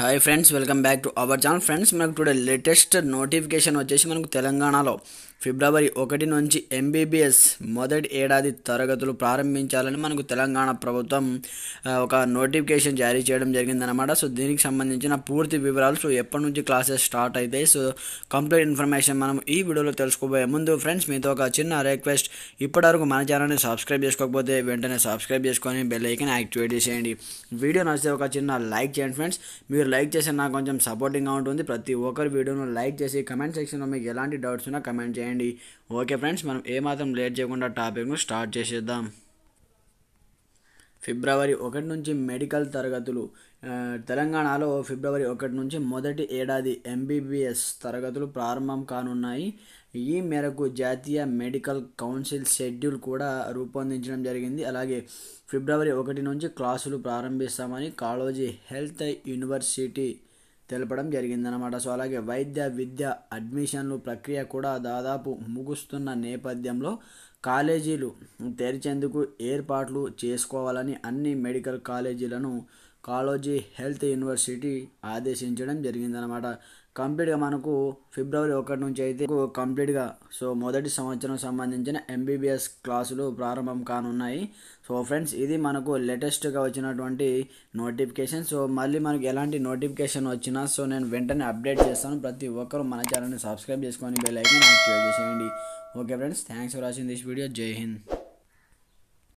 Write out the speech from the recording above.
hi friends welcome back to our channel friends మనకు today latest notification వచ్చేసి మనకు తెలంగాణలో ఫిబ్రవరి ఒకటి నుంచి ఎంబీబీఎస్ మొదటి ఏడాది తరగతులు ప్రారంభించాలని మనకు తెలంగాణ ప్రభుత్వం ఒక నోటిఫికేషన్ జారీ చేయడం జరిగిందనమాట సో దీనికి సంబంధించిన పూర్తి వివరాలు సో ఎప్పటి నుంచి క్లాసెస్ స్టార్ట్ అవుతాయి సో కంప్లీట్ ఇన్ఫర్మేషన్ మనం ఈ వీడియోలో తెలుసుకోబోయే ముందు ఫ్రెండ్స్ మీతో ఒక చిన్న రిక్వెస్ట్ ఇప్పటివరకు మన ఛానల్ని సబ్స్క్రైబ్ చేసుకోకపోతే వెంటనే సబ్స్క్రైబ్ చేసుకొని బెల్ ఐకన్ యాక్టివేట్ చేసేయండి వీడియో నచ్చితే ఒక చిన్న లైక్ చేయండి ఫ్రెండ్స్ మీరు లైక్ చేస్తే నాకు కొంచెం సపోర్టింగ్గా ఉంటుంది ప్రతి ఒక్కరి వీడియోను లైక్ చేసి కమెంట్ సెక్షన్లో మీకు ఎలాంటి డౌట్స్ ఉన్నా కమెంట్ చేయండి చేయండి ఓకే ఫ్రెండ్స్ మనం ఏమాత్రం లేట్ చేయకుండా టాపిక్ను స్టార్ట్ చేసేద్దాం ఫిబ్రవరి ఒకటి నుంచి మెడికల్ తరగతులు తెలంగాణలో ఫిబ్రవరి ఒకటి నుంచి మొదటి ఏడాది ఎంబీబీఎస్ తరగతులు ప్రారంభం కానున్నాయి ఈ మేరకు జాతీయ మెడికల్ కౌన్సిల్ షెడ్యూల్ కూడా రూపొందించడం జరిగింది అలాగే ఫిబ్రవరి ఒకటి నుంచి క్లాసులు ప్రారంభిస్తామని కాళోజీ హెల్త్ యూనివర్సిటీ తెలపడం జరిగిందనమాట సో అలాగే వైద్య విద్య అడ్మిషన్లు ప్రక్రియ కూడా దాదాపు ముగుస్తున్న నేపథ్యంలో కాలేజీలు తెరిచేందుకు ఏర్పాట్లు చేసుకోవాలని అన్ని మెడికల్ కాలేజీలను కాలోజీ హెల్త్ యూనివర్సిటీ ఆదేశించడం జరిగిందనమాట కంప్లీట్గా మనకు ఫిబ్రవరి ఒకటి నుంచి అయితే కంప్లీట్గా సో మొదటి సంవత్సరం సంబంధించిన ఎంబీబీఎస్ క్లాసులు ప్రారంభం కానున్నాయి సో ఫ్రెండ్స్ ఇది మనకు లేటెస్ట్గా వచ్చినటువంటి నోటిఫికేషన్ సో మళ్ళీ మనకు ఎలాంటి నోటిఫికేషన్ వచ్చినా సో నేను వెంటనే అప్డేట్ చేస్తాను ప్రతి ఒక్కరూ మన ఛానల్ని సబ్స్క్రైబ్ చేసుకొని బెల్ ఐకాన్ యాక్టివేట్ చేసేయండి okay friends thanks for watching this video జై హింద్